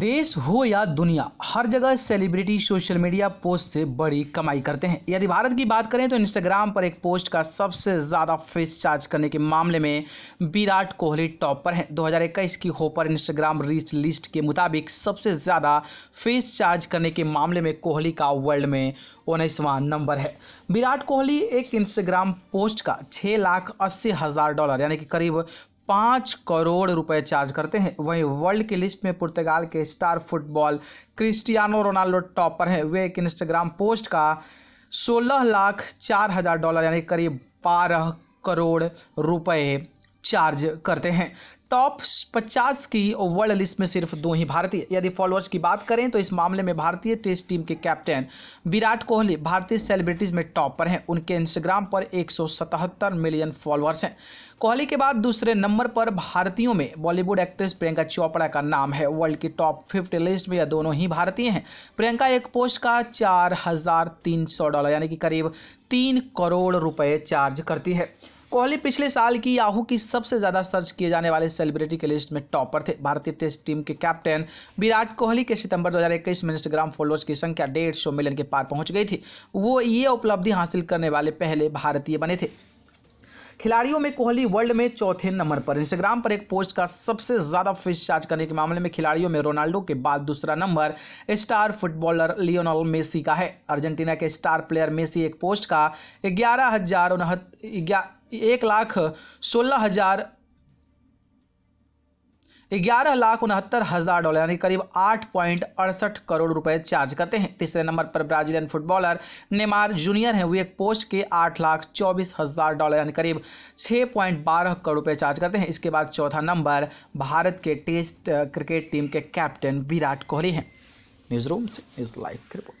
देश हो या दुनिया हर जगह सेलिब्रिटी सोशल मीडिया पोस्ट से बड़ी कमाई करते हैं यदि भारत की बात करें तो इंस्टाग्राम पर एक पोस्ट का सबसे ज़्यादा फेस चार्ज करने के मामले में विराट कोहली टॉप पर हैं 2021 की होपर इंस्टाग्राम रीच लिस्ट के मुताबिक सबसे ज़्यादा फेस चार्ज करने के मामले में कोहली का वर्ल्ड में उन्नीसवां नंबर है विराट कोहली एक इंस्टाग्राम पोस्ट का छः लाख अस्सी हज़ार डॉलर यानी कि करीब पाँच करोड़ रुपए चार्ज करते हैं वहीं वर्ल्ड की लिस्ट में पुर्तगाल के star football Cristiano Ronaldo topper हैं वे एक इंस्टाग्राम पोस्ट का सोलह लाख चार हज़ार डॉलर यानी करीब बारह करोड़ रुपए चार्ज करते हैं टॉप 50 की वर्ल्ड लिस्ट में सिर्फ दो ही भारतीय यदि फॉलोअर्स की बात करें तो इस मामले में भारतीय टेस्ट टीम के कैप्टन विराट कोहली भारतीय सेलिब्रिटीज में टॉप पर हैं उनके इंस्टाग्राम पर 177 मिलियन फॉलोअर्स हैं कोहली के बाद दूसरे नंबर पर भारतीयों में बॉलीवुड एक्ट्रेस प्रियंका चोपड़ा का नाम है वर्ल्ड की टॉप फिफ्टी लिस्ट में यह दोनों ही भारतीय हैं प्रियंका एक पोस्ट का चार डॉलर यानी कि करीब तीन करोड़ रुपये चार्ज करती है कोहली पिछले साल की याहू की सबसे ज़्यादा सर्च किए जाने वाले सेलिब्रिटी के लिस्ट में टॉपर थे भारतीय टेस्ट टीम के कैप्टन विराट कोहली के सितंबर 2021 में इंस्टाग्राम फॉलोअर्स की संख्या डेढ़ सौ मिलियन के पार पहुंच गई थी वो ये उपलब्धि हासिल करने वाले पहले भारतीय बने थे खिलाड़ियों में कोहली वर्ल्ड में चौथे नंबर पर इंस्टाग्राम पर एक पोस्ट का सबसे ज़्यादा फिश चार्ज करने के मामले में खिलाड़ियों में रोनाल्डो के बाद दूसरा number star footballer Lionel Messi का है अर्जेंटीना के स्टार प्लेयर मेसी एक पोस्ट का ग्यारह हजार उनहत्तर एक लाख सोलह हजार ग्यारह लाख उनहत्तर हज़ार डॉलर यानी करीब आठ पॉइंट अड़सठ करोड़ रुपए चार्ज करते हैं तीसरे नंबर पर ब्राजीलियन फुटबॉलर नेमार जूनियर हैं वे एक पोस्ट के आठ लाख चौबीस हज़ार डॉलर यानी करीब छः पॉइंट बारह करोड़ रुपए चार्ज करते हैं इसके बाद चौथा नंबर भारत के टेस्ट क्रिकेट टीम के कैप्टन विराट कोहली हैं न्यूज़ रूम से न्यूज़ लाइव की रिपोर्ट